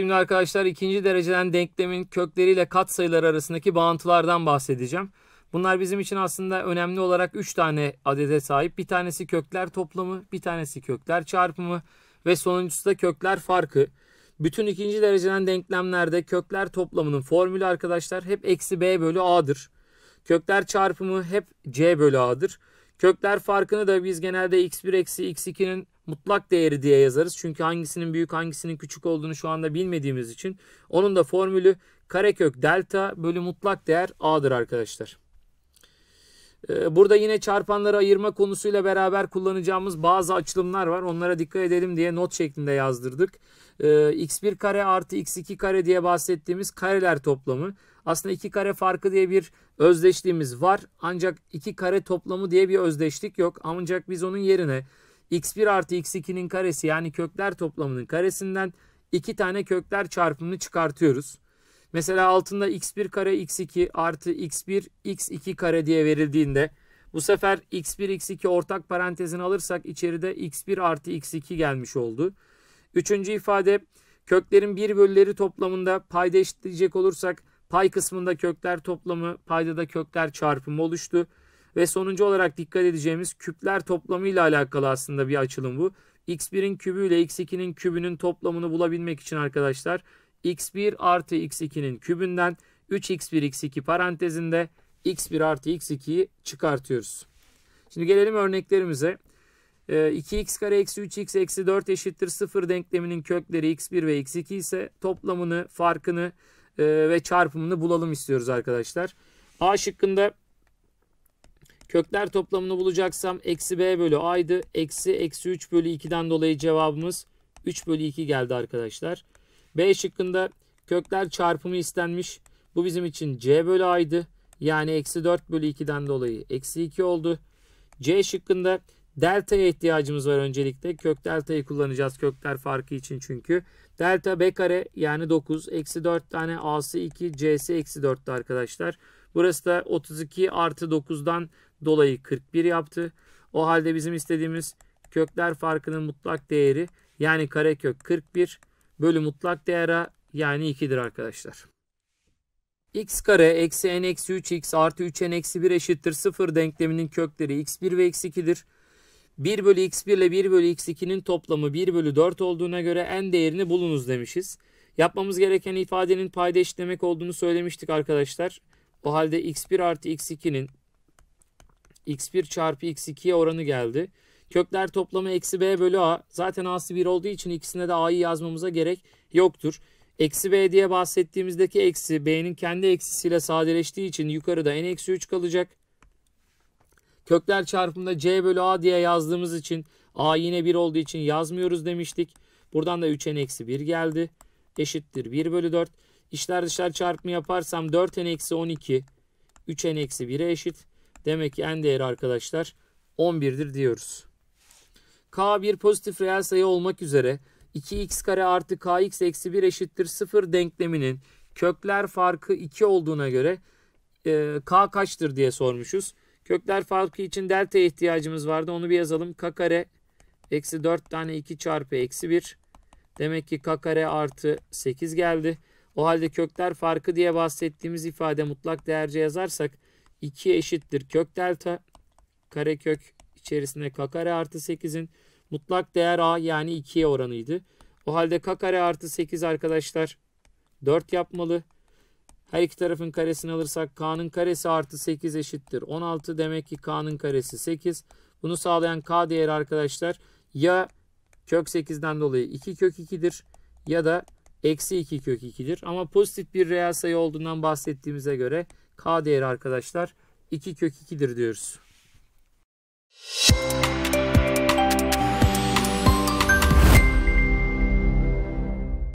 Şimdi arkadaşlar ikinci dereceden denklemin kökleriyle katsayılar arasındaki bağıntılardan bahsedeceğim. Bunlar bizim için aslında önemli olarak 3 tane adede sahip. Bir tanesi kökler toplamı, bir tanesi kökler çarpımı ve sonuncusu da kökler farkı. Bütün ikinci dereceden denklemlerde kökler toplamının formülü arkadaşlar hep eksi b bölü a'dır. Kökler çarpımı hep c bölü a'dır. Kökler farkını da biz genelde x1 eksi x2'nin mutlak değeri diye yazarız. Çünkü hangisinin büyük hangisinin küçük olduğunu şu anda bilmediğimiz için onun da formülü karekök delta bölü mutlak değer a'dır arkadaşlar. Ee, burada yine çarpanları ayırma konusuyla beraber kullanacağımız bazı açılımlar var. Onlara dikkat edelim diye not şeklinde yazdırdık. Ee, x1 kare artı x2 kare diye bahsettiğimiz kareler toplamı. Aslında iki kare farkı diye bir özdeşliğimiz var. Ancak iki kare toplamı diye bir özdeşlik yok. Ancak biz onun yerine x1 artı x2'nin karesi yani kökler toplamının karesinden iki tane kökler çarpımını çıkartıyoruz. Mesela altında x1 kare x2 artı x1 x2 kare diye verildiğinde bu sefer x1 x2 ortak parantezin alırsak içeride x1 artı x2 gelmiş oldu. Üçüncü ifade köklerin bir bölüleri toplamında payda eşitleyecek olursak pay kısmında kökler toplamı paydada kökler çarpımı oluştu. Ve sonuncu olarak dikkat edeceğimiz küpler toplamı ile alakalı aslında bir açılım bu. X1'in kübü ile X2'nin kübünün toplamını bulabilmek için arkadaşlar X1 artı X2'nin kübünden 3X1 X2 parantezinde X1 artı X2'yi çıkartıyoruz. Şimdi gelelim örneklerimize. 2x ee, kare eksi 3x eksi 4 eşittir 0 denkleminin kökleri x1 ve x2 ise toplamını, farkını e, ve çarpımını bulalım istiyoruz arkadaşlar. A şıkkında Kökler toplamını bulacaksam eksi b bölü a'ydı. Eksi eksi 3 bölü 2'den dolayı cevabımız 3 bölü 2 geldi arkadaşlar. B şıkkında kökler çarpımı istenmiş. Bu bizim için c bölü a'ydı. Yani eksi 4 bölü 2'den dolayı eksi 2 oldu. C şıkkında delta'ya ihtiyacımız var öncelikle. Kök delta'yı kullanacağız kökler farkı için çünkü. Delta b kare yani 9 eksi 4 tane a'sı 2 c'si eksi 4'tü arkadaşlar. Burası da 32 artı 9'dan dolayı 41 yaptı. O halde bizim istediğimiz kökler farkının mutlak değeri yani karekök 41 bölü mutlak değere yani 2'dir arkadaşlar. x kare eksi n eksi 3x artı 3n eksi 1 eşittir 0 denkleminin kökleri x1 ve x2'dir. 1 bölü x1 ile 1 bölü x2'nin toplamı 1 bölü 4 olduğuna göre n değerini bulunuz demişiz. Yapmamız gereken ifadenin payda eşitlemek olduğunu söylemiştik arkadaşlar. O halde x1 artı x2'nin x1 çarpı x2'ye oranı geldi. Kökler toplamı eksi b bölü a. Zaten a'sı 1 olduğu için ikisine de a'yı yazmamıza gerek yoktur. Eksi b diye bahsettiğimizdeki eksi b'nin kendi eksisiyle sadeleştiği için yukarıda n eksi 3 kalacak. Kökler çarpımında c bölü a diye yazdığımız için a yine 1 olduğu için yazmıyoruz demiştik. Buradan da 3n eksi 1 geldi. Eşittir 1 bölü 4. İşler dışlar çarpımı yaparsam 4 n eksi 12 3 n eksi 1'e eşit. Demek ki n değeri arkadaşlar 11'dir diyoruz. K bir pozitif reel sayı olmak üzere 2x kare artı kx eksi 1 eşittir 0 denkleminin kökler farkı 2 olduğuna göre e, k kaçtır diye sormuşuz. Kökler farkı için delta ihtiyacımız vardı. Onu bir yazalım. k kare eksi 4 tane 2 çarpı eksi 1. Demek ki k kare artı 8 geldi. O halde kökler farkı diye bahsettiğimiz ifade mutlak değerce yazarsak 2 eşittir kök delta karekök içerisinde k kare artı 8'in mutlak değer a yani 2'ye oranıydı. O halde k kare artı 8 arkadaşlar 4 yapmalı. Her iki tarafın karesini alırsak k'nın karesi artı 8 eşittir 16. Demek ki k'nın karesi 8. Bunu sağlayan k değeri arkadaşlar ya kök 8'den dolayı 2 kök 2'dir ya da eksi 2 kök 2'dir. Ama pozitif bir reel sayı olduğundan bahsettiğimize göre k değeri arkadaşlar 2 kök 2'dir diyoruz. Müzik